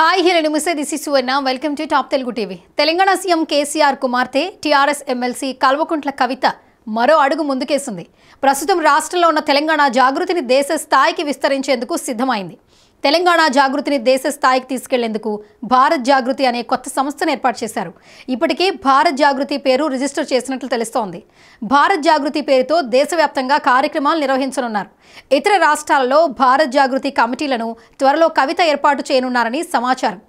hi hero namaste this is నా welcome to top Telugu TV Telangana CM KCR కుమార్తె TRS MLC Kalvakuntla కవిత మరో అడుగు ముందుకేసింది ప్రస్తుతం రాష్ట్రంలో ఉన్న తెలంగాణ జాగృతిని దేశ స్థాయికి విస్తరించేందుకు సిద్ధమైంది తెలంగాణ జాగృతిని దేశ స్థాయికి తీసుకెళ్లేందుకు భారత్ జాగృతి అనే కొత్త సంస్థను ఏర్పాటు చేశారు ఇప్పటికే భారత్ జాగృతి పేరు రిజిస్టర్ చేసినట్లు తెలుస్తోంది భారత్ జాగృతి పేరుతో దేశవ్యాప్తంగా కార్యక్రమాలు నిర్వహించనున్నారు ఇతర రాష్ట్రాలలో భారత్ జాగృతి కమిటీలను త్వరలో కవిత ఏర్పాటు చేయనున్నారని సమాచారం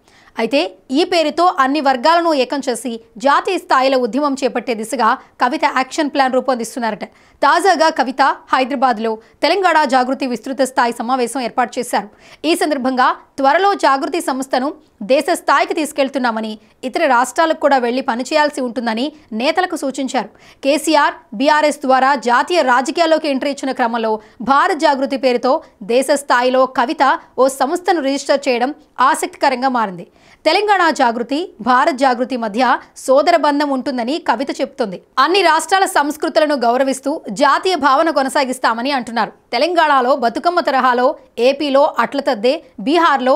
అయితే ఈ పేరుతో అన్ని వర్గాలను ఏకం చేసి జాతీయ స్థాయిలో ఉద్యమం చేపట్టే దిశగా కవిత యాక్షన్ ప్లాన్ రూపొందిస్తున్నారట తాజాగా కవిత హైదరాబాద్లో తెలంగాణ జాగృతి విస్తృత స్థాయి సమావేశం ఏర్పాటు చేశారు ఈ సందర్భంగా త్వరలో జాగృతి సంస్థను దేశ స్థాయికి తీసుకెళ్తున్నామని ఇతర రాష్ట్రాలకు కూడా వెళ్లి పనిచేయాల్సి ఉంటుందని నేతలకు సూచించారు కేసీఆర్ బీఆర్ఎస్ ద్వారా జాతీయ రాజకీయాల్లోకి ఎంట్రీ ఇచ్చిన క్రమంలో భారత్ జాగృతి పేరుతో దేశ స్థాయిలో కవిత ఓ సంస్థను రిజిస్టర్ చేయడం ఆసక్తికరంగా మారింది తెలంగాణ జాగృతి భారత్ జాగృతి మధ్య సోదర బంధం ఉంటుందని కవిత చెబుతుంది అన్ని రాష్ట్రాల సంస్కృతులను గౌరవిస్తూ జాతీయ భావన కొనసాగిస్తామని అంటున్నారు తెలంగాణలో బతుకమ్మ తరహాలో ఏపీలో అట్లతద్దే బీహార్లో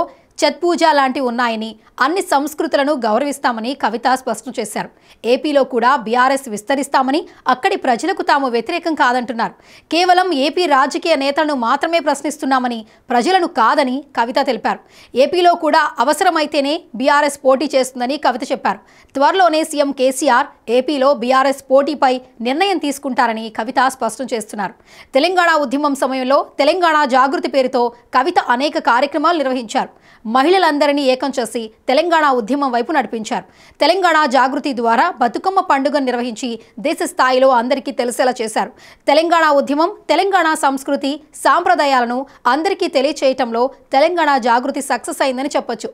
పూజ లాంటి ఉన్నాయని అన్ని సంస్కృతులను గౌరవిస్తామని కవిత స్పష్టం చేశారు ఏపీలో కూడా బీఆర్ఎస్ విస్తరిస్తామని అక్కడి ప్రజలకు తాము వ్యతిరేకం కాదంటున్నారు కేవలం ఏపీ రాజకీయ నేతలను మాత్రమే ప్రశ్నిస్తున్నామని ప్రజలను కాదని కవిత తెలిపారు ఏపీలో కూడా అవసరమైతేనే బీఆర్ఎస్ పోటీ చేస్తుందని కవిత చెప్పారు త్వరలోనే సీఎం కేసీఆర్ ఏపీలో బీఆర్ఎస్ పోటీపై నిర్ణయం తీసుకుంటారని కవిత స్పష్టం చేస్తున్నారు తెలంగాణ ఉద్యమం సమయంలో తెలంగాణ జాగృతి పేరుతో కవిత అనేక కార్యక్రమాలు నిర్వహించారు మహిళలందరినీ ఏకం చేసి తెలంగాణ ఉద్యమం వైపు నడిపించారు తెలంగాణ జాగృతి ద్వారా బతుకమ్మ పండుగ నిర్వహించి దేశ స్థాయిలో అందరికీ తెలిసేలా చేశారు తెలంగాణ ఉద్యమం తెలంగాణ సంస్కృతి సాంప్రదాయాలను అందరికీ తెలియచేయటంలో తెలంగాణ జాగృతి సక్సెస్ అయిందని చెప్పొచ్చు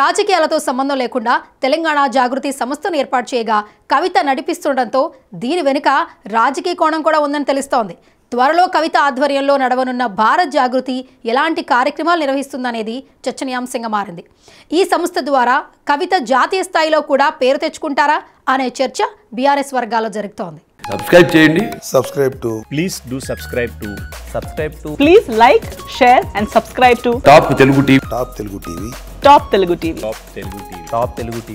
రాజకీయాలతో సంబంధం లేకుండా తెలంగాణ జాగృతి సంస్థను ఏర్పాటు చేయగా కవిత నడిపిస్తుండటంతో దీని వెనుక రాజకీయ కోణం కూడా ఉందని తెలుస్తోంది త్వరలో కవిత ఆధ్వర్యంలో నడవనున్న భారత్ జాగృతి ఎలాంటి కార్యక్రమాలు నిర్వహిస్తుందనేది చర్చనీయాంశంగా మారింది ఈ సంస్థ ద్వారా కవిత జాతీయ స్థాయిలో కూడా పేరు తెచ్చుకుంటారా అనే చర్చ బీఆర్ఎస్ వర్గాల్లో జరుగుతోంది సబ్స్క్రైబ్ చేయండి subscribe to please do subscribe to subscribe to please like share and subscribe to top Telugu TV top Telugu TV top Telugu TV top Telugu TV top Telugu TV